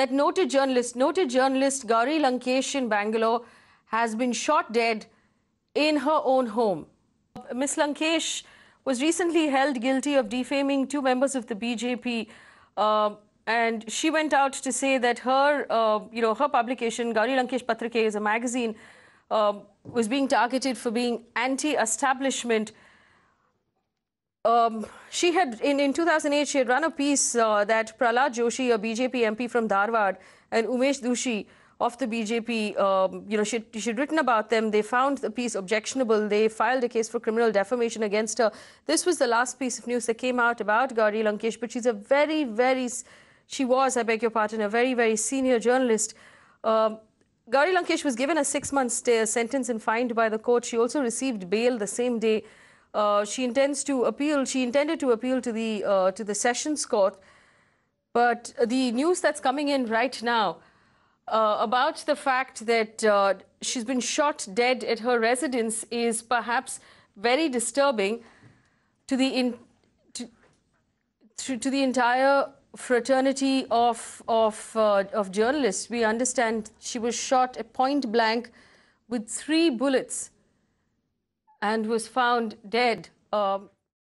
that noted journalist, noted journalist Gauri Lankesh in Bangalore has been shot dead in her own home. Ms. Lankesh was recently held guilty of defaming two members of the BJP. Uh, and she went out to say that her, uh, you know, her publication, Gauri Lankesh Patrike, is a magazine, uh, was being targeted for being anti-establishment um, she had, in, in 2008, she had run a piece uh, that Pralad Joshi, a BJP MP from Darwad, and Umesh Dushi of the BJP, um, you know, she, she'd written about them. They found the piece objectionable. They filed a case for criminal defamation against her. This was the last piece of news that came out about Gauri Lankesh, but she's a very, very, she was, I beg your pardon, a very, very senior journalist. Um, Gauri Lankesh was given a six-month sentence and fined by the court. She also received bail the same day. Uh, she intends to appeal. She intended to appeal to the uh, to the Sessions Court, but the news that's coming in right now uh, about the fact that uh, she's been shot dead at her residence is perhaps very disturbing to the in, to, to, to the entire fraternity of of uh, of journalists. We understand she was shot at point blank with three bullets and was found dead um,